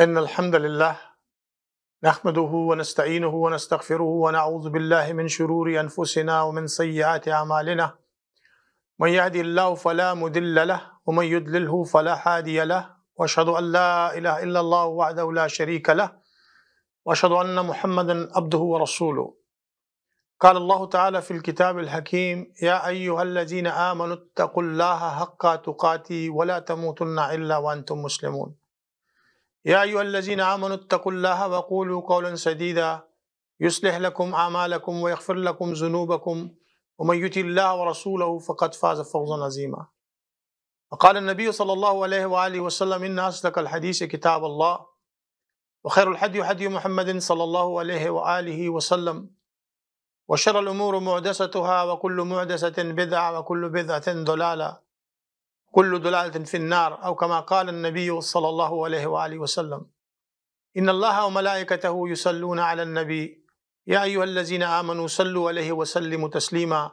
إن الحمد لله نحمده ونستعينه ونستغفره ونعوذ بالله من شرور أنفسنا ومن سيئات أعمالنا من يهدي الله فلا مدل له ومن يدلله فلا هادي له وأشهد أن لا إله إلا الله وحده لا شريك له وأشهد أن محمدا عبده ورسوله قال الله تعالى في الكتاب الحكيم يا أيها الذين آمنوا اتقوا الله حق تقاته ولا تموتن إلا وأنتم مسلمون يا أيها الذين آمنوا اتقوا الله وقولوا قولا سديدا يصلح لكم أعمالكم ويغفر لكم ذنوبكم ومن يطع الله ورسوله فقد فاز فوزا عظيما وقال النبي صلى الله عليه وآله وسلم إن أصدق الحديث كتاب الله وخير الحدي حدي محمد صلى الله عليه وآله وسلم وشر الأمور معدستها وكل معدسة بدعة وكل بدعة ضلالة كل دلالة في النار أو كما قال النبي صلى الله عليه وآله وسلم إن الله وملائكته يصلون على النبي يا أيها الذين آمنوا صلوا عليه وسلموا تسليما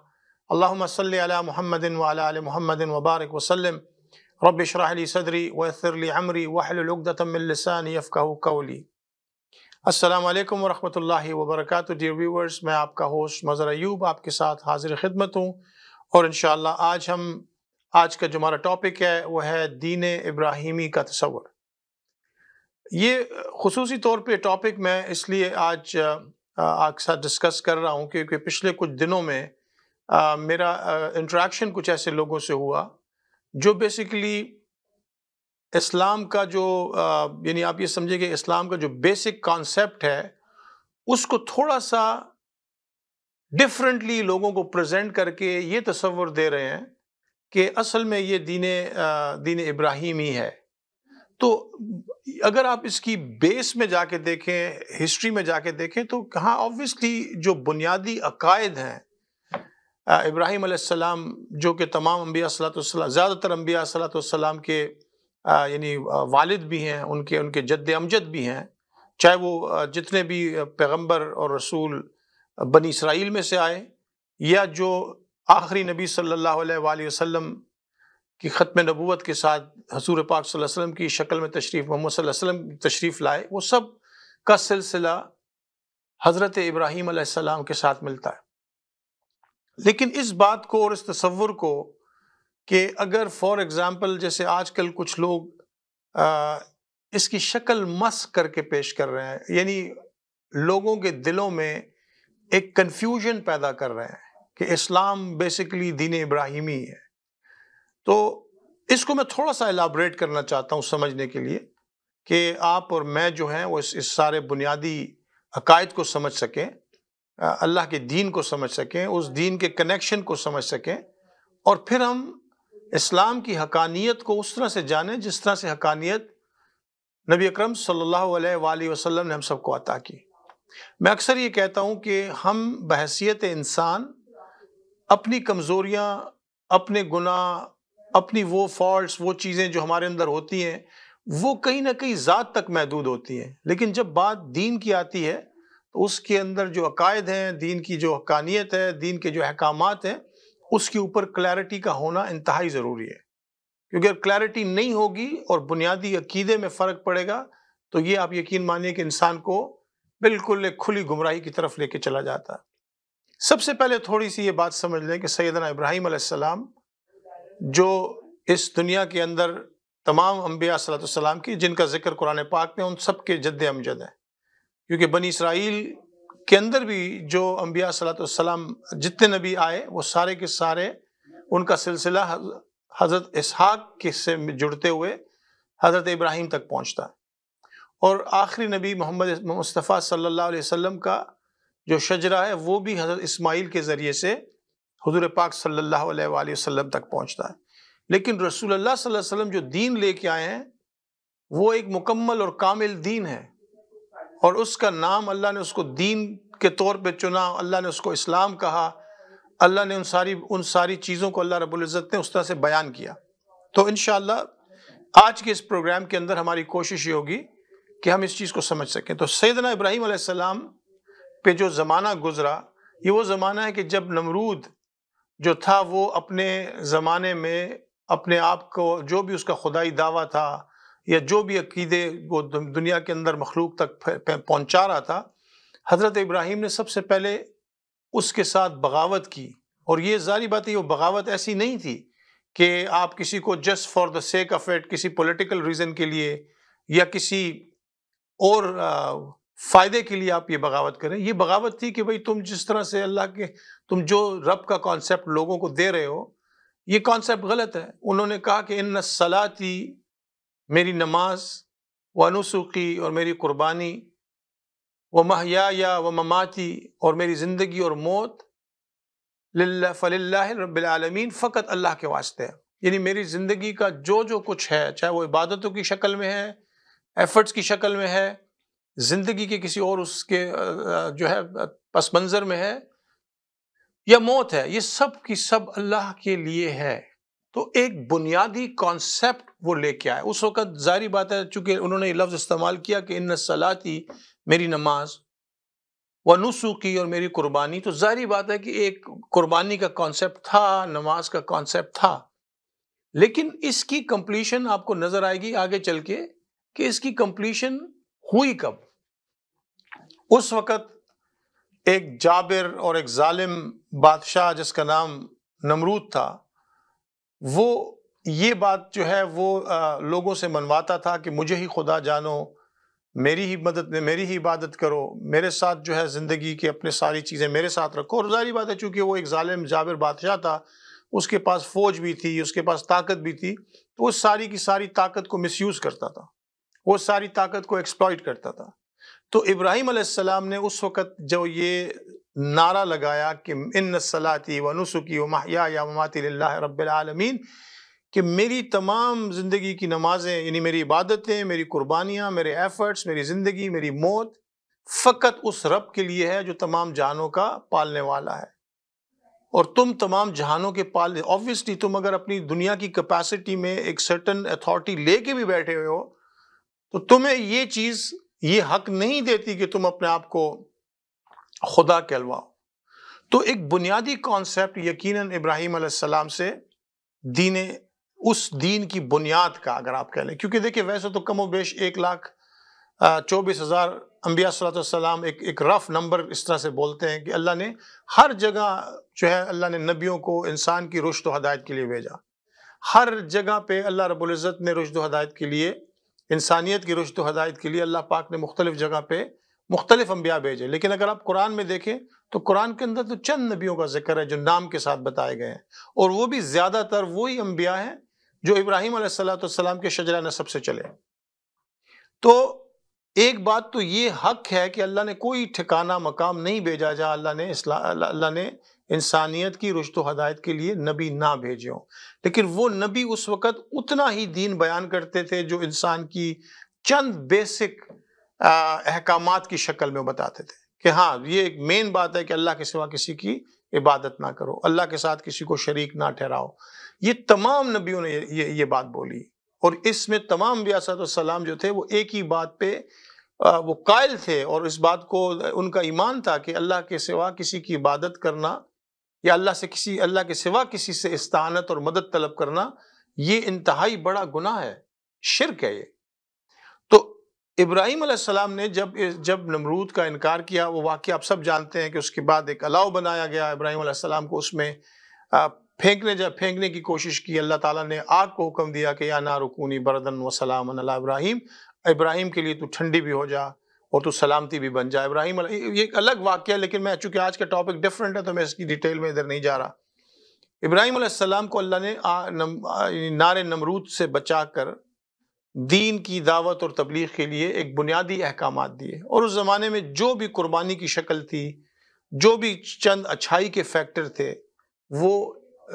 اللهم صل على محمد وعلى آل محمد وبارك وسلم رب اشرح لي صدري ويسر لي عمري واحلل عقدة من لساني يفقه قولي السلام علیکم ورحمۃ اللہ وبرکاتہ ڈیئر ویورز میں آپ کا ہوسٹ مظہر ایوب آپ کے ساتھ حاضر خدمت ہوں اور انشاءاللہ آج ہم आज का जो हमारा टॉपिक है वो है दीन इब्राहिमी का तस्वर ये खसूसी तौर पे टॉपिक मैं इसलिए आज आपके साथ डिस्कस कर रहा हूँ क्योंकि पिछले कुछ दिनों में आ, मेरा इंट्रैक्शन कुछ ऐसे लोगों से हुआ जो बेसिकली इस्लाम का जो यानी आप ये समझिए कि इस्लाम का जो बेसिक कॉन्सेप्ट है उसको थोड़ा सा डिफरेंटली लोगों को प्रेजेंट करके ये तस्वर दे रहे हैं कि असल में ये दीन दीन इब्राहिम ही है तो अगर आप इसकी बेस में जाके देखें हिस्ट्री में जाके देखें तो हाँ ऑब्वियसली जो बुनियादी अकायद हैं इब्राहिम सलाम जो कि तमाम अम्बिया सलाम ज़्यादातर अम्बिया सलाम के यानी वालिद भी हैं उनके उनके जद अमजद भी हैं चाहे वो जितने भी पैगंबर और रसूल बनी इसराइल में से आए या जो आखिरी नबी सल्लल्लाहु अलैहि वसल्लम की ख़त्म नबूत के साथ हसूर पाक वसल्लम की शक्ल में तशरीफ़ मोहम्मद वसल्लम तशरीफ़ लाए वो सब का सिलसिला हज़रत इब्राहीम आसमाम के साथ मिलता है लेकिन इस बात को और इस तस्वुर को कि अगर फॉर एग्ज़ाम्पल जैसे आज कल कुछ लोग आ, इसकी शक्ल मस करके पेश कर रहे हैं यानी लोगों के दिलों में एक कन्फ्यूजन पैदा कर रहे हैं कि इस्लाम बेसिकली दीन इब्राहिमी है तो इसको मैं थोड़ा सा एलाबरेट करना चाहता हूँ समझने के लिए कि आप और मैं जो हैं वो इस, इस सारे बुनियादी अकायद को समझ सकें अल्लाह के दीन को समझ सकें उस दीन के कनेक्शन को समझ सकें और फिर हम इस्लाम की हकानियत को उस तरह से जानें जिस तरह से हकानियत नबी अकरम सल्लल्लाहु अलैहि ने हम सबको अता की मैं अक्सर ये कहता हूँ कि हम बहसीत इंसान अपनी कमज़ोरियाँ अपने गुनाह अपनी वो फॉल्ट वो चीज़ें जो हमारे अंदर होती हैं वो कहीं ना कहीं ज़ात तक महदूद होती हैं लेकिन जब बात दीन की आती है तो उसके अंदर जो अकायद हैं दीन की जो हकानियत है दीन के जो अहकाम हैं उसके ऊपर क्लैरिटी का होना इंतहाई ज़रूरी है क्योंकि अगर क्लैरिटी नहीं होगी और बुनियादी अकीदे में फ़र्क पड़ेगा तो ये आप यकीन मानिए कि इंसान को बिल्कुल एक खुली गुमराही की तरफ लेके चला जाता है सबसे पहले थोड़ी सी ये बात समझ लें कि सैदना इब्राहिम आसमाम जो इस दुनिया के अंदर तमाम अम्बिया सलाम की जिनका जिक्र कुरान पाक में उन सब के जद अमजद हैं क्योंकि बनी इसराइल के अंदर भी जो अम्बिया सलाम जितने नबी आए वो सारे के सारे उनका सिलसिला हज़रत इसहाक के से जुड़ते हुए हज़रत इब्राहिम तक पहुँचता और आखिरी नबी मोहम्मद मुस्तफ़ा सल्ला वसम का जो शजरा है वो भी हज़रत इस्माइल के ज़रिए से हजूर पाक सल्लल्लाहु अलैहि वसल्लम तक पहुंचता है लेकिन रसूल अल्लाह वसल्लम जो दीन लेके आए हैं वो एक मुकम्मल और कामिल दीन है और उसका नाम अल्लाह ने उसको दीन के तौर पे चुना अल्लाह ने उसको इस्लाम कहा अल्लाह ने उन सारी उन सारी चीज़ों को अल्लाह रबुल्ज़त ने उस तरह से बयान किया तो इन आज के इस प्रोग्राम के अंदर हमारी कोशिश ये होगी कि हम इस चीज़ को समझ सकें तो सैदना इब्राहिम आसमाम पे जो ज़माना गुज़रा ये वो ज़माना है कि जब नमरूद जो था वो अपने ज़माने में अपने आप को जो भी उसका खुदाई दावा था या जो भी अकीदे वो दुनिया के अंदर मखलूक तक पहुंचा रहा था हज़रत इब्राहिम ने सबसे पहले उसके साथ बगावत की और ये जारी बात है वो बगावत ऐसी नहीं थी कि आप किसी को just for the sake of at किसी पॉलिटिकल रीज़न के लिए या किसी और फ़ायदे के लिए आप ये बगावत करें ये बगावत थी कि भाई तुम जिस तरह से अल्लाह के तुम जो रब का कॉन्सेप्ट लोगों को दे रहे हो ये कॉन्सेप्ट गलत है उन्होंने कहा कि इन सलाती मेरी नमाज व अनुसुखी और मेरी कुर्बानी व महया व ममाती और मेरी ज़िंदगी और मौत फ़लामीन फ़कत अल्लाह के वास्ते है यानी मेरी ज़िंदगी का जो जो कुछ है चाहे वो इबादतों की शक्ल में है एफ़र्ट्स की शक्ल में है जिंदगी के किसी और उसके जो है पस मंज़र में है या मौत है ये सब की सब अल्लाह के लिए है तो एक बुनियादी कॉन्सेप्ट वो लेके आए उस वक़्त जारी बात है चूंकि उन्होंने ये लफ्ज़ इस्तेमाल किया कि इन सलाती मेरी नमाज व नुसुकी और मेरी कुर्बानी तो जारी बात है कि एक कुर्बानी का कॉन्सेप्ट था नमाज का कॉन्सेप्ट था लेकिन इसकी कंप्लीशन आपको नज़र आएगी आगे चल के कि इसकी कंप्लीशन हुई कब उस वक़्त एक जाबिर और एक जालिम बादशाह जिसका नाम नमरूद था वो ये बात जो है वो आ, लोगों से मनवाता था कि मुझे ही खुदा जानो मेरी ही मदद में मेरी ही इबादत करो मेरे साथ जो है ज़िंदगी की अपने सारी चीज़ें मेरे साथ रखो और जारी बात है चूँकि वो एक ालिम जाबिर बादशाह था उसके पास फ़ौज भी थी उसके पास ताकत भी थी तो उस सारी की सारी ताकत को मिसयूज़ करता था वो सारी ताकत को एक्सप्लॉइट करता था तो इब्राहिम अलैहिस्सलाम ने उस वक़्त जो ये नारा लगाया कि इन सलाती व नसुकी व माहिया या ममाती रबालमीन कि मेरी तमाम ज़िंदगी की नमाज़ें यानी मेरी इबादतें मेरी कुर्बानियाँ मेरे एफ़र्ट्स मेरी ज़िंदगी मेरी मौत फ़कत उस रब के लिए है जो तमाम जहानों का पालने वाला है और तुम तमाम जहानों के पाल ऑब्वियसली तुम अगर अपनी दुनिया की कैपेसिटी में एक सर्टन अथॉरिटी लेके भी बैठे हुए हो तो तुम्हें ये चीज ये हक नहीं देती कि तुम अपने आप को खुदा कहलवाओ तो एक बुनियादी कॉन्सेप्ट यकीनन इब्राहिम सलाम से दीन उस दीन की बुनियाद का अगर आप कह लें क्योंकि देखिए वैसे तो कमो बेश एक लाख चौबीस हज़ार अम्बिया सलाम एक एक रफ़ नंबर इस तरह से बोलते हैं कि अल्लाह ने हर जगह जो है अल्लाह ने नबियों को इंसान की रुश्त हदायत के लिए भेजा हर जगह पे अल्लाह रबुल्जत ने रुश्त हदायत के लिए इंसानियत की रुश हदायत के लिए अल्लाह पाक ने मुख्तलिफ जगह पर मुख्तलिफ अम्बिया भेजे लेकिन अगर आप कुरान में देखें तो कुरान के अंदर तो चंद नबियों का जिक्र है जो नाम के साथ बताए गए हैं और वो भी ज़्यादातर वही अम्बिया हैं जो इब्राहिम सलाम के शजरा नसब से चले तो एक बात तो ये हक है कि अल्लाह ने कोई ठिकाना मकाम नहीं भेजा जहाँ अल्लाह ने अल्लाह ने इंसानियत की रुश्त हदायत के लिए नबी ना भेजे हों लेकिन वो नबी उस वक़्त उतना ही दीन बयान करते थे जो इंसान की चंद बेसिक अहकाम की शक्ल में बताते थे कि हाँ ये एक मेन बात है कि अल्लाह के सिवा किसी की इबादत ना करो अल्लाह के साथ किसी को शरीक ना ठहराओ ये तमाम नबियों ने ये ये, बात बोली और इसमें तमाम सलाम जो थे वो एक ही बात पे वो कायल थे और इस बात को उनका ईमान था कि अल्लाह के सिवा किसी की इबादत करना या अल्लाह से किसी अल्लाह के सिवा किसी से इस्तानत और मदद तलब करना ये इंतहाई बड़ा गुना है शिरक है ये तो इब्राहिम सलाम ने जब जब नमरूद का इनकार किया वो वाक्य आप सब जानते हैं कि उसके बाद एक अलाव बनाया गया इब्राहिम को उसमें फेंकने जब फेंकने की कोशिश की अल्लाह ताला ने आग को हुक्म दिया कि या ना रुकूनी बरदन व सलाम अला इब्राहिम इब्राहिम के लिए तू ठंडी भी हो जा और तो सलामती भी बन जाए इब्राहिम ये एक अलग वाक्य है लेकिन मैं चूँकि आज का टॉपिक डिफरेंट है तो मैं इसकी डिटेल में इधर नहीं जा रहा इब्राहिम सलाम को अल्लाह ने नार नमरूद से बचा कर दीन की दावत और तबलीग के लिए एक बुनियादी अहकाम दिए और उस ज़माने में जो भी कुर्बानी की शक्ल थी जो भी चंद अच्छाई के फैक्टर थे वो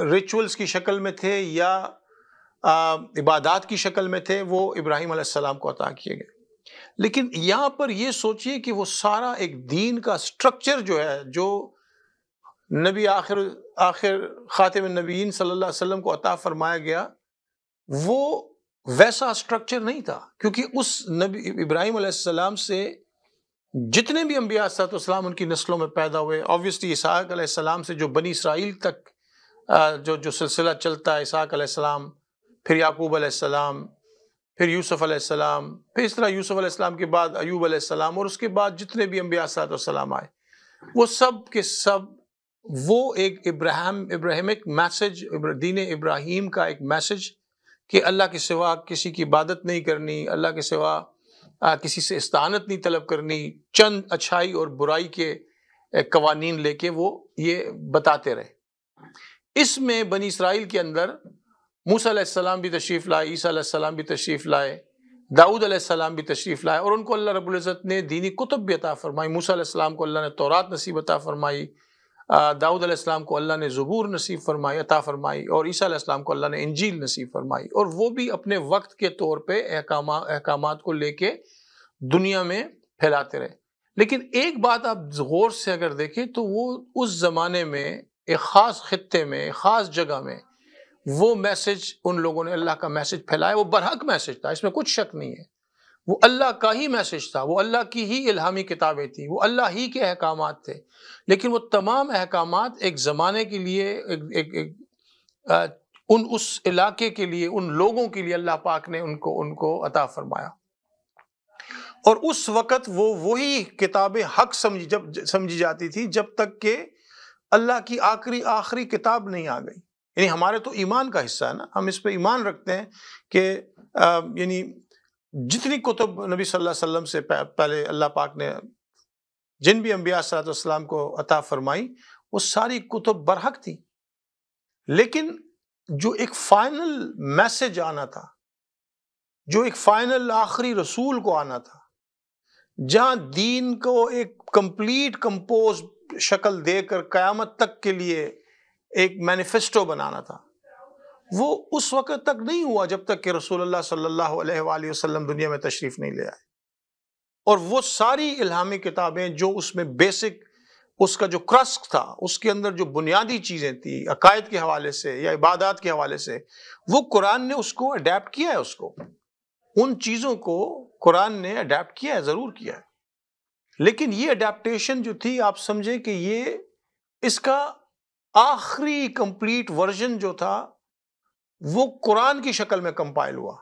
रिचुअल्स की शक्ल में थे या इबादत की शक्ल में थे वो इब्राहिम सलाम को अता किए गए लेकिन यहाँ पर ये सोचिए कि वो सारा एक दीन का स्ट्रक्चर जो है जो नबी आखिर आखिर ख़ातम नबीन सल्लल्लाहु अलैहि वसल्लम को अता फरमाया गया वो वैसा स्ट्रक्चर नहीं था क्योंकि उस नबी इब्राहिम अलैहिस्सलाम से जितने भी अम्बिया सलाम उनकी नस्लों में पैदा हुए ऑब्वियसली इसहाक अलैहिस्सलाम से जो बनी इसराइल तक जो जो सिलसिला चलता है इसहाक अलैहिस्सलाम फिर याकूब अलैहिस्सलाम फिर यूसुफ़ अलैहिस्सलाम फिर इस तरह यूसुफ़ अलैहिस्सलाम के बाद अयूब अलैहिस्सलाम और उसके बाद जितने भी अम्बिया सलाम आए वो सब के सब वो एक इब्राहिम इब्राहिमिक मैसेज दीन इब्राहिम का एक मैसेज कि अल्लाह के सिवा किसी की इबादत नहीं करनी अल्लाह के सिवा आ, किसी से इस्तानत नहीं तलब करनी चंद अच्छाई और बुराई के कवानीन लेके वो ये बताते रहे इसमें बनी इसराइल के अंदर मूसम भी तशरीफ़ लाए ईसा भी तशरीफ़ लाए दाऊद आसमाम भी तशरीफ़ लाए और उनको अल्लाह रब्बुल इज़्ज़त ने दीनी कुतुब भी अता फ़रमाई मूसा को अल्लाह ने तौरात नसीब अता फ़रमाई दाऊद आसमाम को अल्लाह ने ज़बूर नसीब फरमाई अता फ़रमाई और ईसा को अल्लाह ने इंजील नसीब फरमाई और वो भी अपने वक्त के तौर पर अहकाम अहकाम को लेके दुनिया में फैलाते रहे लेकिन एक बात आप गौर से अगर देखें तो वो उस ज़माने में एक ख़ास ख़त्े में एक ख़ास जगह में वो मैसेज उन लोगों ने अल्लाह का मैसेज फैलाया वो बरहक मैसेज था इसमें कुछ शक नहीं है वो अल्लाह का ही मैसेज था वो अल्लाह की ही इल्हामी किताबें थी वो अल्लाह ही के अहकाम थे लेकिन वो तमाम अहकाम एक ज़माने के लिए एक, एक, एक आ, उन उस इलाके के लिए उन लोगों के लिए अल्लाह पाक ने उनको उनको अता फरमाया और उस वक़्त वो वही किताबें हक समझी जब समझी जाती थी जब तक के अल्लाह की आखिरी आखिरी किताब नहीं आ गई यानी हमारे तो ईमान का हिस्सा है ना हम इस पर ईमान रखते हैं कि यानी जितनी कुतुब नबी सल्लल्लाहु अलैहि वसल्लम से पहले अल्लाह पाक ने जिन भी अम्बिया सलाम को अता फरमाई वो सारी कुतुब बरहक थी लेकिन जो एक फाइनल मैसेज आना था जो एक फाइनल आखिरी रसूल को आना था जहाँ दीन को एक कंप्लीट कंपोज शक्ल देकर क़यामत तक के लिए एक मैनिफेस्टो बनाना था वो उस वक्त तक नहीं हुआ जब तक कि रसूलुल्लाह सल्लल्लाहु अलैहि वसल्लम दुनिया में तशरीफ़ नहीं ले आए और वो सारी इलामी किताबें जो उसमें बेसिक उसका जो क्रस्क था उसके अंदर जो बुनियादी चीज़ें थी अकायद के हवाले से या इबादत के हवाले से वो कुरान ने उसको अडेप्ट किया है उसको उन चीज़ों को कुरान ने अडेप्ट किया है ज़रूर किया है लेकिन ये अडेप्टशन जो थी आप समझें कि ये इसका आखिरी कंप्लीट वर्जन जो था वो कुरान की शक्ल में कंपाइल हुआ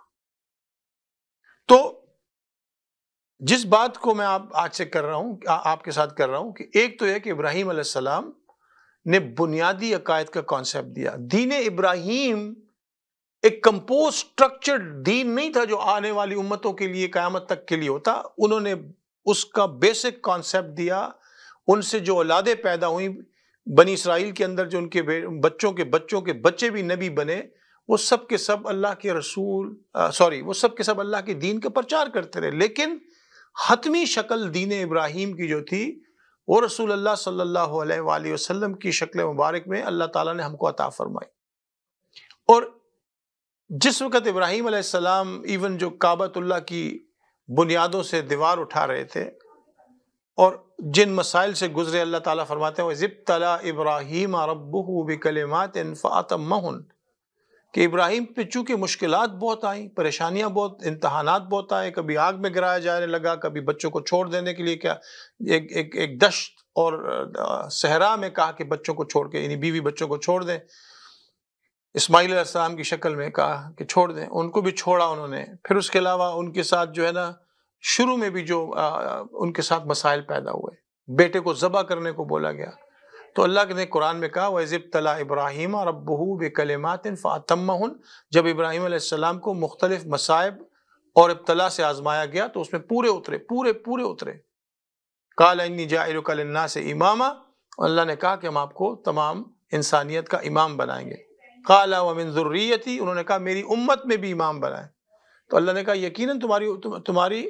तो जिस बात को मैं आप आज से कर रहा हूं आ, आपके साथ कर रहा हूं कि एक तो यह कि इब्राहिम अलैहिस्सलाम ने बुनियादी अकायद का कॉन्सेप्ट दिया दीन इब्राहिम एक कंपोज स्ट्रक्चर्ड दीन नहीं था जो आने वाली उम्मतों के लिए क़यामत तक के लिए होता उन्होंने उसका बेसिक कॉन्सेप्ट दिया उनसे जो औलादे पैदा हुई बनी इसराइल के अंदर जो उनके बच्चों के बच्चों के बच्चे भी नबी बने वो सब के सब अल्लाह के रसूल सॉरी वो सब के सब अल्लाह के दीन का प्रचार करते रहे लेकिन हतमी शक्ल दीन इब्राहिम की जो थी वो रसूल अल्लाह सल्लल्लाहु अलैहि वसल्लम की शक्ल मुबारक में अल्लाह ताला ने हमको अता फरमाई और जिस वक़्त इब्राहिम सलाम इवन जो काबतुल्ला की बुनियादों से दीवार उठा रहे थे और जिन मसाइल से गुजरे अल्लाह ताला फरमाते हैं ज़िब तला इब्राहिम रबू बिकलमात महन कि इब्राहिम पे चूँकि मुश्किल बहुत आई परेशानियाँ बहुत इम्तहाना बहुत आए कभी आग में गिराया जाने लगा कभी बच्चों को छोड़ देने के लिए क्या एक एक एक दश्त और सहरा में कहा कि बच्चों को छोड़ के यानी बीवी बच्चों को छोड़ दें इस्माईल की शक्ल में कहा कि छोड़ दें उनको भी छोड़ा उन्होंने फिर उसके अलावा उनके साथ जो है ना शुरू में भी जो आ, उनके साथ मसाइल पैदा हुए बेटे को ज़बा करने को बोला गया तो अल्लाह ने कुरान में कहा वज़ब तला इब्राहिम और अबू बेकलमात फ़ातम जब इब्राहिम को मुख्तलिफ मसाइब और इब्तला से आजमाया गया तो उसमें पूरे उतरे पूरे पूरे उतरे काल इन्नी जाना से इमामा अल्लाह ने कहा कि हम आपको तमाम इंसानियत का इमाम बनाएंगे काला वमिन ज़ुर्रियती उन्होंने कहा मेरी उम्मत में भी इमाम बनाए तो अल्लाह ने कहा यकीन तुम्हारी तुम्हारी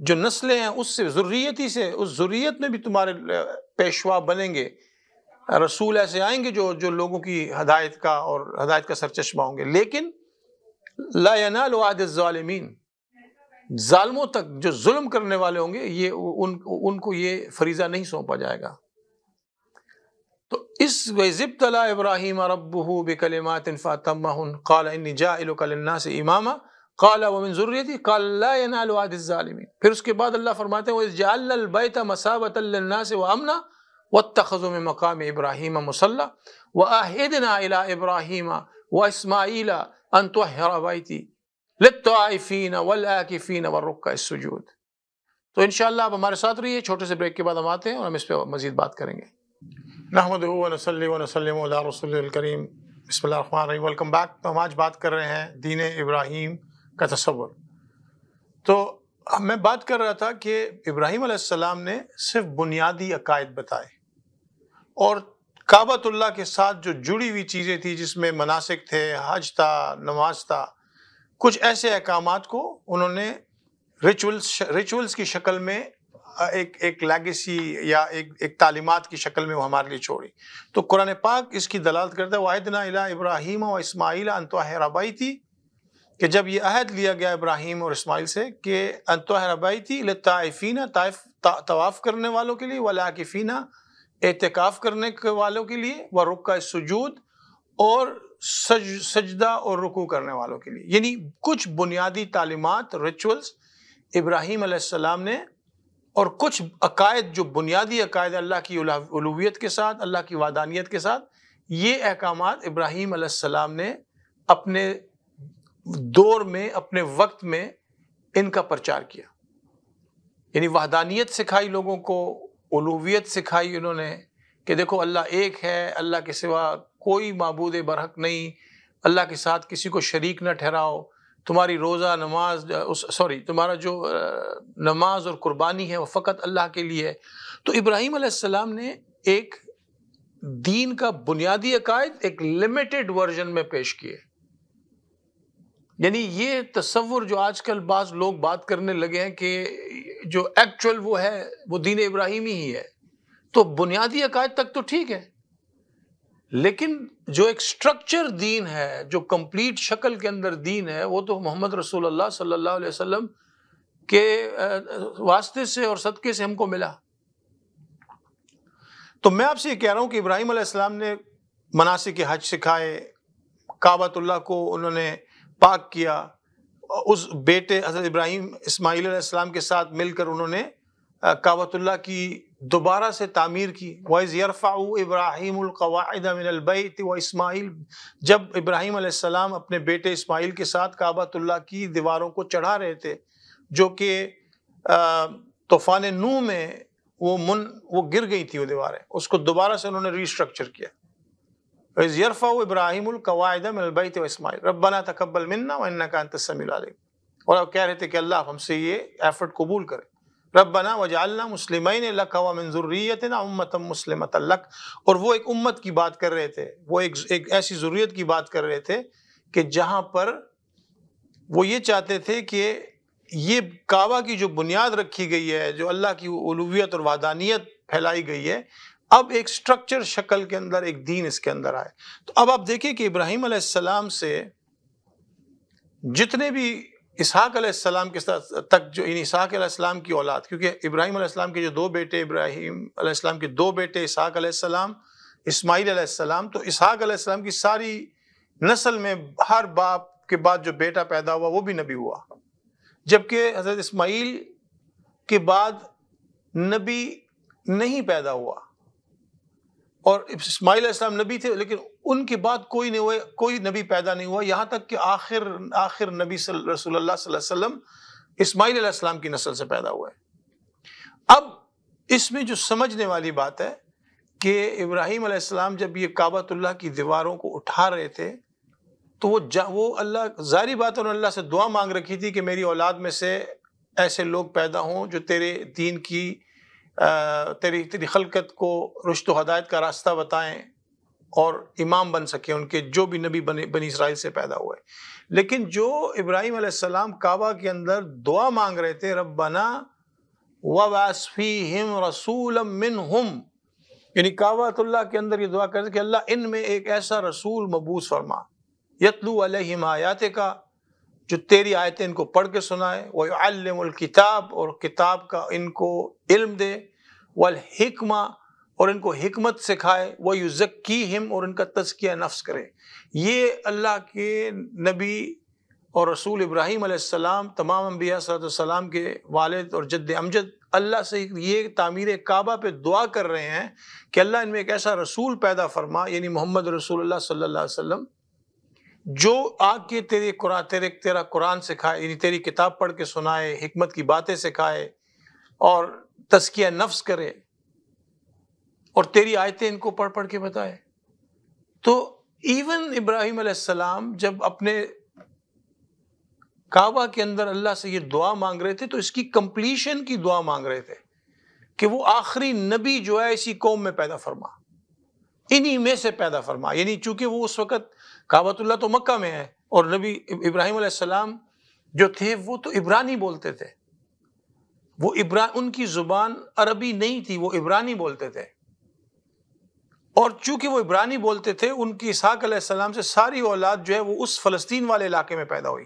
जो नस्लें हैं उससे ही से उस ज़रूरीत में भी तुम्हारे पेशवा बनेंगे रसूल ऐसे आएंगे जो जो लोगों की हदायत का और हदायत का सरचश्मा होंगे लेकिन लायानालमीन ालमों तक जो जुल्म करने वाले होंगे ये उन उनको ये फरीज़ा नहीं सौंपा जाएगा तो इस वजिब तला इब्राहिम रबू बिकलमात तम कल जा से इमामा काला वमिन ज़रूरती कालादिलमिन फिर उसके बाद अल्लाह फरमाते हैं वजालबैत मसाबतना से व अमना व तखज़ुम मकाम इब्राहिम मसल्ला व आहिदना अला इब्राहिम व इसमाइला अनतहराबैती लफ़ीन वफ़ीन व रुका सजूद तो इन आप हमारे साथ रहिए छोटे से ब्रेक के बाद हम आते हैं और हम इस पर मज़ीद बात करेंगे नहमद वसलम रसोल करीम बसमिल वेलकम बैक तो हम आज बात कर रहे हैं दीन इब्राहिम का तस्वर तो मैं बात कर रहा था कि इब्राहिम आसमाम ने सिर्फ बुनियादी अकायद बताए और काबतुल्ला के साथ जो जुड़ी हुई चीज़ें थी जिसमें मनासिक थे हज था नमाज था कुछ ऐसे अहकाम को उन्होंने रिचुअल्स रिचुअल्स की शक्ल में एक एक लैगेसी या एक एक तालीमत की शक्ल में वो हमारे लिए छोड़ी तो कुरान पाक इसकी दलालत करता है वाहिदना इला इब्राहिम व इसमाइल अनतहराबाई थी कि जब ये अहद लिया गया इब्राहिम और इसमाइल से कि अतरबाईती ताइफीना ताइफ तवाफ़ करने वालों के लिए वलाकिफ़ीना एहतिकाफ़ करने के वालों के लिए व रुक सजूद और सज सजदा और रुकू करने वालों के लिए यानी कुछ बुनियादी तालीमत रिचुअल्स इब्राहिम आसमाम ने और कुछ अकायद जो बुनियादी अकायद अल्लाह की उलूवियत के साथ अल्लाह की वादानियत के साथ ये अहकाम इब्राहिम आसमाम ने अपने दौर में अपने वक्त में इनका प्रचार किया यानी वहदानियत सिखाई लोगों को उलूवियत सिखाई उन्होंने कि देखो अल्लाह एक है अल्लाह के सिवा कोई मबूद बरहक नहीं अल्लाह के साथ किसी को शरीक न ठहराओ तुम्हारी रोज़ा नमाज उस सॉरी तुम्हारा जो नमाज और कुर्बानी है वो फ़कत अल्लाह के लिए है तो इब्राहिम आसमाम ने एक दीन का बुनियादी अकायद एक लिमिटेड वर्जन में पेश किए यानी ये तस्वुर जो आजकल बाज लोग बात करने लगे हैं कि जो एक्चुअल वो है वो दीन इब्राहिमी ही है तो बुनियादी अकायद तक तो ठीक है लेकिन जो एक स्ट्रक्चर दीन है जो कंप्लीट शक्ल के अंदर दीन है वो तो मोहम्मद रसूल अल्लाह सल्लल्लाहु अलैहि वसल्लम के वास्ते से और सदक़े से हमको मिला तो मैं आपसे ये कह रहा हूँ कि इब्राहिम ने मनासिक हज सिखाए काबातुल्ला को उन्होंने पाक किया उस बेटे हजरत इब्राहिम इसमाइल इस्लाम के साथ मिलकर उन्होंने कावतुल्ला की दोबारा से तामीर की वाइज यरफ़ा अलकवादिनबैत व इसमाइल जब इब्राहिम आसमाम अपने बेटे इसमाइल के साथ काबतुल्ला की दीवारों को चढ़ा रहे थे जो कि तूफ़ान नू में वो मुन वो गिर गई थी वो दीवारें उसको दोबारा से उन्होंने रिस्ट्रक्चर किया इब्राहिम इब्राहिमकवाद मिनबैत इसमाइल रब्बना तकबल मिन्ना वन्ना का तस्मिल और अब कह रहे थे कि अल्लाह हमसे ये एफर्ट कबूल करे रबना वजालना मुस्लिम लकवा मंजूरीत ना उम्मत मुस्लिम लक और वो एक उम्मत की बात कर रहे थे वो एक एक ऐसी ज़रूरीत की बात कर रहे थे कि जहाँ पर वो ये चाहते थे कि ये कावा की जो बुनियाद रखी गई है जो अल्लाह की उलूवियत और वादानियत फैलाई गई है अब एक स्ट्रक्चर शक्ल के अंदर एक दीन इसके अंदर आए तो अब आप देखिए कि इब्राहिम अलैहिस्सलाम से जितने भी इसहाक अलैहिस्सलाम के साथ तक जो इन इसहाक अलैहिस्सलाम की औलाद क्योंकि इब्राहिम अलैहिस्सलाम के जो दो बेटे इब्राहिम अलैहिस्सलाम के दो बेटे इसहाक अलैहिस्सलाम इस्माइल अलैहिस्सलाम तो इसहाक अलैहिस्सलाम की सारी नस्ल में हर बाप के बाद जो बेटा पैदा हुआ वो भी नबी हुआ जबकि हज़रत इस्माइल के बाद नबी नहीं पैदा हुआ और इस्माइल इस्लाम नबी थे लेकिन उनके बाद कोई नहीं हुए कोई नबी पैदा नहीं हुआ यहाँ तक कि आखिर आखिर नबी रसोल्लाम इसमाइल इस्लाम की नस्ल से पैदा हुआ है अब इसमें जो समझने वाली बात है कि इब्राहिम आसमाम जब ये काबातुल्ला की दीवारों को उठा रहे थे तो वो जा वो अल्लाह जारी बात उन्होंने अल्लाह से दुआ मांग रखी थी कि मेरी औलाद में से ऐसे लोग पैदा हों जो तेरे दीन की तेरी तेरी खलकत को रुश्त हदायत का रास्ता बताएं और इमाम बन सके उनके जो भी नबी बने बनी इसराइल से पैदा हुए लेकिन जो इब्राहिम आसमाम काबा के अंदर दुआ मांग रहे थे रबाना वासफ़ी हिम रसूल मिन हम यानी काबातुल्ला के अंदर ये दुआ करते कि अल्लाह इन में एक ऐसा रसूल मबूस फरमा यतलू आयात का जो तेरी आयतें इनको पढ़ के सुनाए वलमल किताब और किताब का इनको इल्म दे वल हिकमा और इनको हमत सिखाए व युजक्की हिम और इनका तस्किया नफ्स करे ये अल्लाह के नबी और रसूल इब्राहीम आसमाम तमाम अम्बिया सलाम के वालद और जद अमजद अल्लाह से ये तामीर काबा पर दुआ कर रहे हैं कि अल्लाह इनमें एक ऐसा रसूल पैदा फरमा यानी मोहम्मद रसूल सल्ला वसम जो आके तेरे कुरान तेरे तेरा कुरान सिखाए यानी तेरी किताब पढ़ के सुनाए हमत की बातें सिखाए और तस्किया नफ्स करे और तेरी आयतें इनको पढ़ पढ़ के बताए तो इवन इब्राहिम सलाम जब अपने काबा के अंदर अल्लाह से ये दुआ मांग रहे थे तो इसकी कंप्लीशन की दुआ मांग रहे थे कि वो आखिरी नबी जो है इसी कौम में पैदा फरमा इन्हीं में से पैदा फरमा यानी चूंकि वो उस वक़्त काबतुल्ला तो मक्का में है और नबी इब्राहिम सलाम जो थे वो तो इब्रानी बोलते थे वो इब्रा उनकी ज़ुबान अरबी नहीं थी वो इब्रानी बोलते थे और चूंकि वो इब्रानी बोलते थे उनकी इसहाक सलाम से सारी औलाद जो है वो उस फ़लस्तीन वाले इलाके में पैदा हुई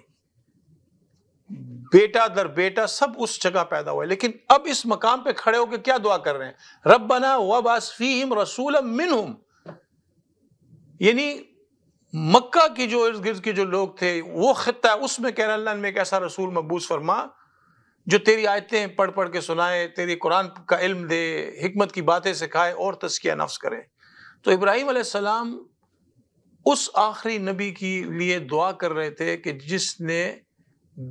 बेटा दर बेटा सब उस जगह पैदा हुआ लेकिन अब इस मकाम पे खड़े होकर क्या दुआ कर रहे हैं रब बना वबासफ़ीम रसूल मिनहुम यानी मक्का की जो इर्द गिर्द के जो लोग थे वो ख़त्ता उसमें कह रहा में एक ऐसा रसूल मबूस फरमा जो तेरी आयतें पढ़ पढ़ के सुनाए तेरी कुरान का इल्म दे हमत की बातें सिखाए और तस्किया नफ्स करे तो इब्राहिम आसमाम उस आखिरी नबी के लिए दुआ कर रहे थे कि जिसने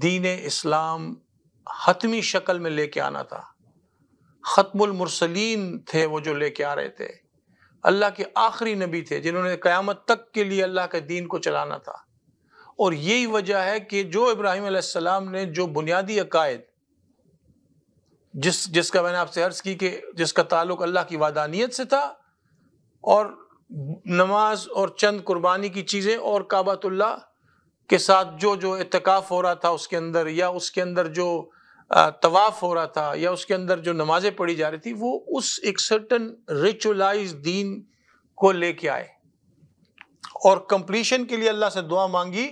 दीन इस्लाम हतमी शक्ल में लेके आना था मुरसलीन थे वो जो लेके आ रहे थे अल्लाह के आखिरी नबी थे जिन्होंने क़यामत तक के लिए अल्लाह के दीन को चलाना था और यही वजह है कि जो इब्राहिम आसमाम ने जो बुनियादी अकायद जिस जिसका मैंने आपसे अर्ज़ की कि जिसका ताल्लुक अल्लाह की वादानियत से था और नमाज और चंद कुर्बानी की चीज़ें और काबतुल्ला के साथ जो जो इतकाफ़ हो रहा था उसके अंदर या उसके अंदर जो तवाफ हो रहा था या उसके अंदर जो नमाजें पढ़ी जा रही थी वो उस एक सर्टन रिचुलाइज दीन को लेके आए और कंप्लीशन के लिए अल्लाह से दुआ मांगी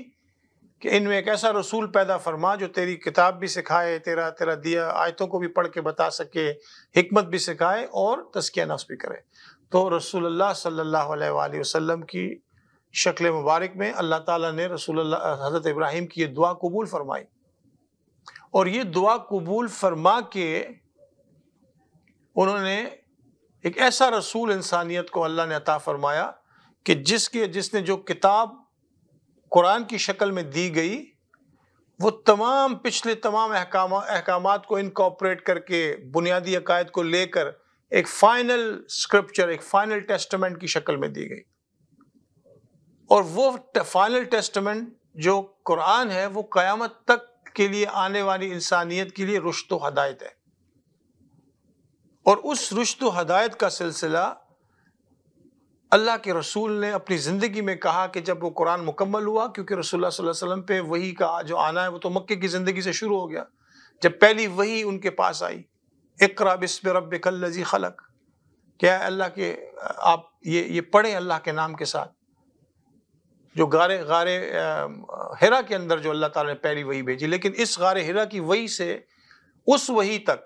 कि इनमें एक ऐसा रसूल पैदा फरमा जो तेरी किताब भी सिखाए तेरा तेरा दिया आयतों को भी पढ़ के बता सके हमत भी सिखाए और तस्किया नफ्स भी करे तो रसूल सल्ला वसम की शक्ल मुबारक में अल्लाह ताला ने रसूल हज़रत इब्राहिम की ये दुआ कबूल फरमाई और ये दुआ कबूल फरमा के उन्होंने एक ऐसा रसूल इंसानियत को अल्लाह ने अता फरमाया कि जिसके जिसने जो किताब कुरान की शक्ल में दी गई वो तमाम पिछले तमाम अहकाम अहकाम को इनकॉपरेट करके बुनियादी अकायद को लेकर एक फाइनल स्क्रिप्चर एक फाइनल टेस्टमेंट की शक्ल में दी गई और वो फाइनल टेस्टमेंट जो कुरान है वो क़यामत तक के लिए आने वाली इंसानियत के लिए रुश्त हदायत है और उस रुश्त हदायत का सिलसिला अल्लाह के रसूल ने अपनी ज़िंदगी में कहा कि जब वो कुरान मुकम्मल हुआ क्योंकि रसोल्ला वसम पे वही का जो आना है वो तो मक्के की ज़िंदगी से शुरू हो गया जब पहली वही उनके पास आई इकरा बिस्म रब कल्लजी खलक क्या अल्लाह के आप ये ये पढ़ें अल्लाह के नाम के साथ जो गारे गारे हिरा के अंदर जो अल्लाह ताला ने पहली वही भेजी लेकिन इस गारे हिरा की वही से उस वही तक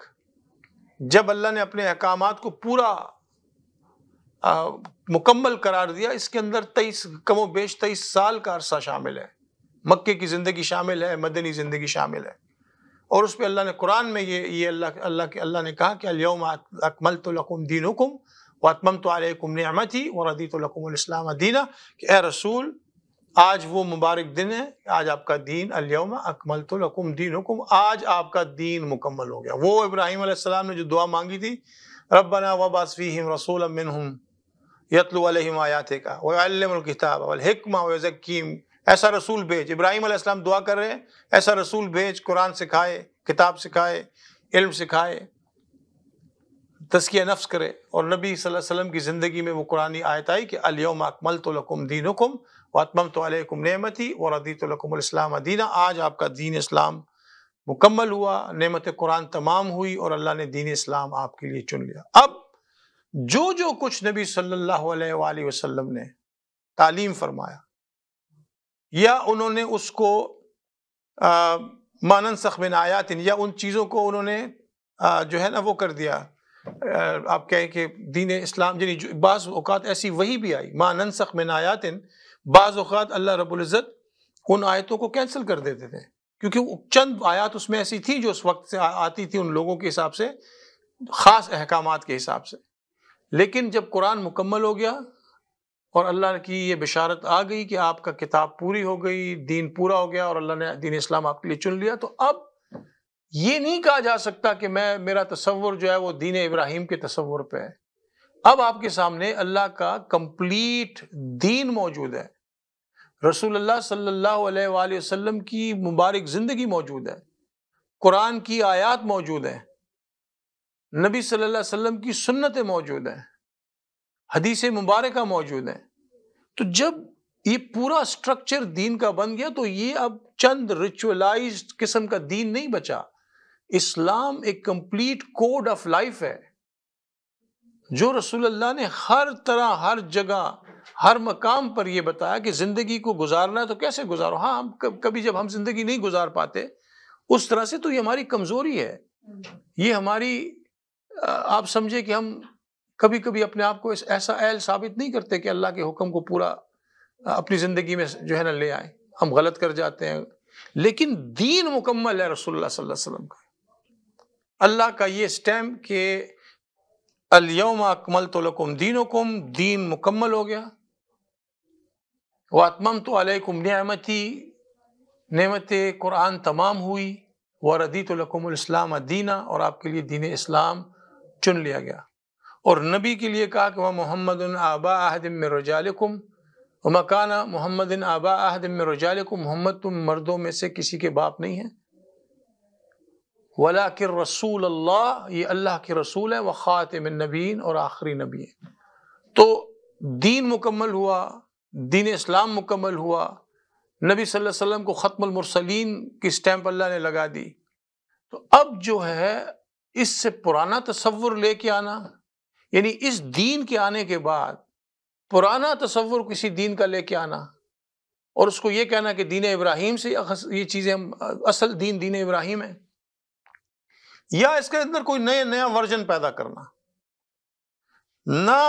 जब अल्लाह ने अपने अहकाम को पूरा आ, मुकम्मल करार दिया इसके अंदर तेईस कमो बेश तेईस साल का अरसा शामिल है मक्के की ज़िंदगी शामिल है मदनी ज़िंदगी शामिल है और उस पर अल्लाह ने कुरान में ये ये अल्लाह अल्लाह के अल्लाह ने कहा कि अल्यम अकमल तो लकुम दीन हुकुम व आत्मम तो आलकुम नमत ही और अदी तो लकुम इस्लाम दीना कि ए रसूल आज वो मुबारक दिन है आज आपका दीन अल्यम अकमल तो लकुम दीन हुकुम आज आपका दीन मुकम्मल हो गया वो इब्राहिम अलैहिस्सलाम ने जो दुआ मांगी थी रबना वबासफ़ीम रसूल मिन हम यतलु अलहम आयात का वल्किताब अलहकमा वज़कीम ऐसा रसूल भेज इब्राहिम अलैहिस्सलाम दुआ कर रहे हैं ऐसा रसूल भेज कुरान सिखाए किताब सिखाए इल्म सिखाए तस्किया नफ्स करे और नबी वसल्लम की ज़िंदगी में वो कुरानी आयत आई कि अलियम अकमल तो लकुम दीन हुकुम वतमम तो अलैकुम नमती व इस्लाम दीना आज आपका दीन इस्लाम मुकम्मल हुआ नमत कुरान तमाम हुई और अल्लाह ने दीन इस्लाम आपके लिए चुन लिया अब जो जो कुछ नबी सल्लल्लाहु अलैहि वसल्लम ने तालीम फरमाया या उन्होंने उसको मानन सखमिन आयातिन या उन चीज़ों को उन्होंने आ, जो है ना वो कर दिया आप कहें कि दीन इस्लाम जी बाज़ अवत ऐसी वही भी आई मानन सखमिन आयातिन बाज़ अवत अल्लाह रबुल्ज़त उन आयतों को कैंसिल कर देते थे क्योंकि चंद आयत उसमें ऐसी थी जो उस वक्त से आती थी उन लोगों के हिसाब से ख़ास अहकाम के हिसाब से लेकिन जब कुरान मुकम्मल हो गया और अल्लाह की ये बिशारत आ गई कि आपका किताब पूरी हो गई दीन पूरा हो गया और अल्लाह ने दीन इस्लाम आपके लिए चुन लिया तो अब ये नहीं कहा जा सकता कि मैं मेरा तस्वुर जो है वो दीन इब्राहिम के तस्वुर पे है अब आपके सामने अल्लाह का कंप्लीट दीन मौजूद है रसूलुल्लाह सल्लल्लाहु अलैहि वसल्लम की मुबारक ज़िंदगी मौजूद है कुरान की आयात मौजूद है नबी सल्लल्लाहु अलैहि वसल्लम की सुन्नतें मौजूद हैं हदीस मुबारक मौजूद हैं तो जब ये पूरा स्ट्रक्चर दीन का बन गया तो ये अब चंद रिचुअलाइज किस्म का दीन नहीं बचा इस्लाम एक कंप्लीट कोड ऑफ लाइफ है जो रसूलुल्लाह ने हर तरह हर जगह हर मकाम पर यह बताया कि ज़िंदगी को गुजारना है तो कैसे गुजारो हाँ हम कभी जब हम ज़िंदगी नहीं गुजार पाते उस तरह से तो ये हमारी कमज़ोरी है ये हमारी आप समझे कि हम कभी कभी अपने आप को ऐसा अहल साबित नहीं करते कि अल्लाह के हुक्म को पूरा अपनी ज़िंदगी में जो है ना ले आए हम गलत कर जाते हैं लेकिन दीन मुकम्मल है रसोल्ला वसम का अल्लाह का ये स्टैम्प के अलयम अकमल तोलकुम दीन कुम दीन मुकम्मल हो गया आत्मम तो अलकुम नमती नमत कुरान तमाम हुई व रदी तोलकुमस्लाम दीना और आपके लिए दीन इस्लाम चुन लिया गया और नबी के लिए कहा कि वह मोहम्मद आबा अहदम रजालकुम मकाना मोहम्मद आबा अहदम रजालकुम मोहम्मद तुम मर्दों में से किसी के बाप नहीं हैं वला के रसूल अल्लाह ये अल्लाह के रसूल हैं व ख़ातम नबीन और आखिरी नबी हैं तो दीन मुकम्मल हुआ दीन इस्लाम मुकम्मल हुआ नबी सल्लल्लाहु अलैहि वसल्लम को ख़त्मसलिन की स्टैंप अल्लाह ने लगा दी तो अब जो है इससे पुराना तस्वुर लेके आना यानी इस दीन के आने के बाद पुराना तस्वुर किसी दीन का लेके आना और उसको ये कहना कि दीन इब्राहिम से ये चीज़ें हम असल दीन दीन इब्राहिम है या इसके अंदर कोई नए नया वर्जन पैदा करना ना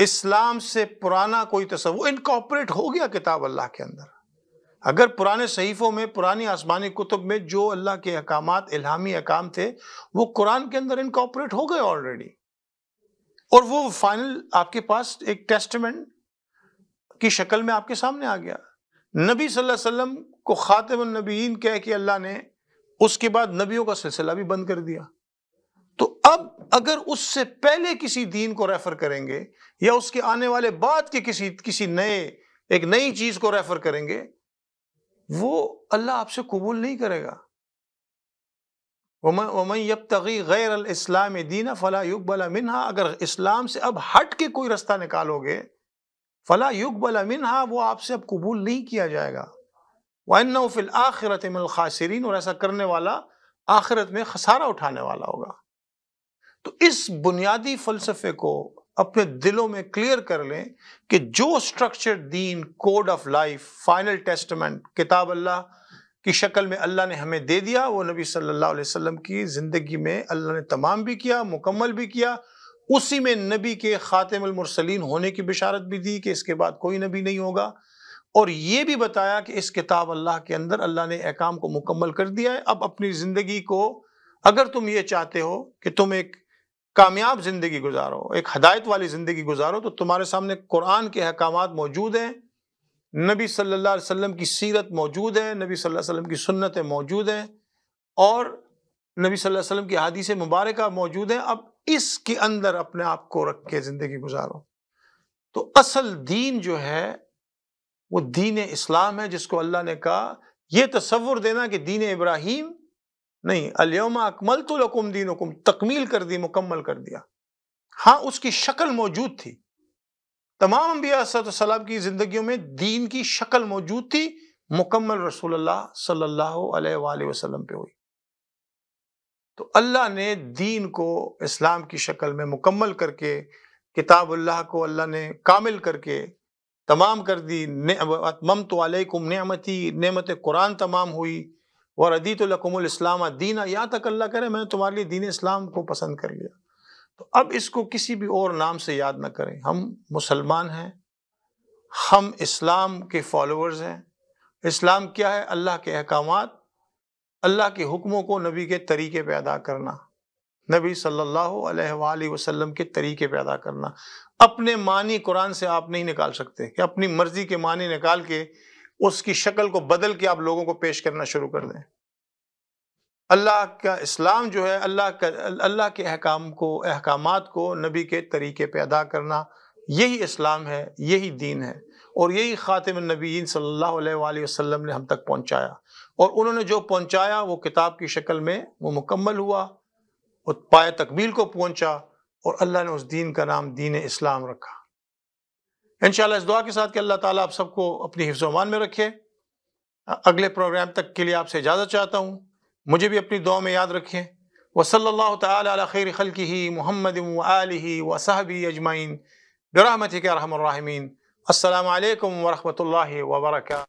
इस्लाम से पुराना कोई तस्वुर इनकॉपरेट हो गया किताब अल्लाह के अंदर अगर पुराने सहीफ़ों में पुरानी आसमानी कुतुब में जो अल्लाह के अहकाम इलामी अहकाम थे वो कुरान के अंदर इनकॉपरेट हो गए ऑलरेडी और वो फाइनल आपके पास एक टेस्टमेंट की शक्ल में आपके सामने आ गया नबी सल्लल्लाहु अलैहि वसल्लम को ख़ातम नबीन कह के अल्लाह ने उसके बाद नबियों का सिलसिला भी बंद कर दिया तो अब अगर उससे पहले किसी दीन को रेफर करेंगे या उसके आने वाले बाद के किसी किसी नए एक नई चीज को रेफर करेंगे वो अल्लाह आपसे कबूल नहीं करेगा वमन यब तगी गैर अल इस्लाम दीना फ़ला युग बला मिनहा अगर इस्लाम से अब हट के कोई रास्ता निकालोगे फ़ला युग बला मिनहा वो आपसे अब कबूल नहीं किया जाएगा वन फिल आखिरत खासरीन और ऐसा करने वाला आखिरत में खसारा उठाने वाला होगा तो इस बुनियादी फलसफे को अपने दिलों में क्लियर कर लें कि जो स्ट्रक्चर दीन code of life final testament किताब अल्लाह की शक्ल में अल्लाह ने हमें दे दिया वो नबी सल्लल्लाहु अलैहि वसल्लम की ज़िंदगी में अल्लाह ने तमाम भी किया मुकम्मल भी किया उसी में नबी के ख़ातमरसलिन होने की बिशारत भी दी कि इसके बाद कोई नबी नहीं होगा और ये भी बताया कि इस किताब अल्लाह के अंदर अल्लाह ने अहकाम को मुकम्मल कर दिया है अब अपनी ज़िंदगी को अगर तुम ये चाहते हो कि तुम एक कामयाब ज़िंदगी गुजारो एक हदायत वाली ज़िंदगी गुजारो तो तुम्हारे सामने कुरान के अहकाम मौजूद हैं नबी सल्लल्लाहु अलैहि वसल्लम की सीरत मौजूद है नबी सल्लल्लाहु अलैहि वसल्लम की सुन्नतें मौजूद हैं और नबी सल्लल्लाहु अलैहि वसल्लम की हदीस मुबारक मौजूद हैं अब इसके अंदर अपने आप को रख के ज़िंदगी गुजारो तो असल दीन जो है वो दीन इस्लाम है जिसको अल्लाह ने कहा यह तस्वुर देना कि दीन इब्राहिम नहीं अल्योमा अकमल तो लकुम दीन हुकुम तकमील कर दी मुकम्मल कर दिया हाँ उसकी शक्ल मौजूद थी तमाम सलाम की जिंदगी में दीन की शक्ल मौजूद थी मुकम्मल रसूल सल्लल्लाहु अलैहि वसल्लम पे हुई तो अल्लाह ने दीन को इस्लाम की शक्ल में मुकम्मल करके किताबुल्लाह को अल्लाह ने कामिल करके तमाम कर दी मम तो अलकुम नमती नमत कुरान तमाम हुई और अदीत दीना यहाँ तक अल्लाह करे मैंने तुम्हारे लिए दीन इस्लाम को पसंद कर लिया तो अब इसको किसी भी और नाम से याद ना करें हम मुसलमान हैं हम इस्लाम के फॉलोअर्स हैं इस्लाम क्या है अल्लाह के अहकाम अल्लाह के हुक्मों को नबी के तरीके पे अदा करना नबी सल्लल्लाहु अलैहि वसल्लम के तरीके पैदा करना अपने मानी कुरान से आप नहीं निकाल सकते कि अपनी मर्जी के मानी निकाल के उसकी शक्ल को बदल के आप लोगों को पेश करना शुरू कर दें अल्लाह का इस्लाम जो है अल्लाह का अल्लाह के अहकाम को अहकाम को नबी के तरीके पैदा करना यही इस्लाम है यही दीन है और यही खातिम नबीन सल्ला वसम ने हम तक पहुँचाया और उन्होंने जो पहुँचाया वो किताब की शक्ल में वो मुकम्मल हुआ और पाए तकबील को पहुंचा और अल्लाह ने उस दीन का नाम दीन इस्लाम रखा इन इस दुआ के साथ कि अल्लाह ताला आप सबको अपनी हिफ्जमान में रखे अगले प्रोग्राम तक के लिए आपसे इजाज़त चाहता हूँ मुझे भी अपनी दुआ में याद रखें वसल तैर खल की मोहम्मद आलि वसाहबी अजमाइन बरहमत के रहमीन अल्लाम वरहमल वर्का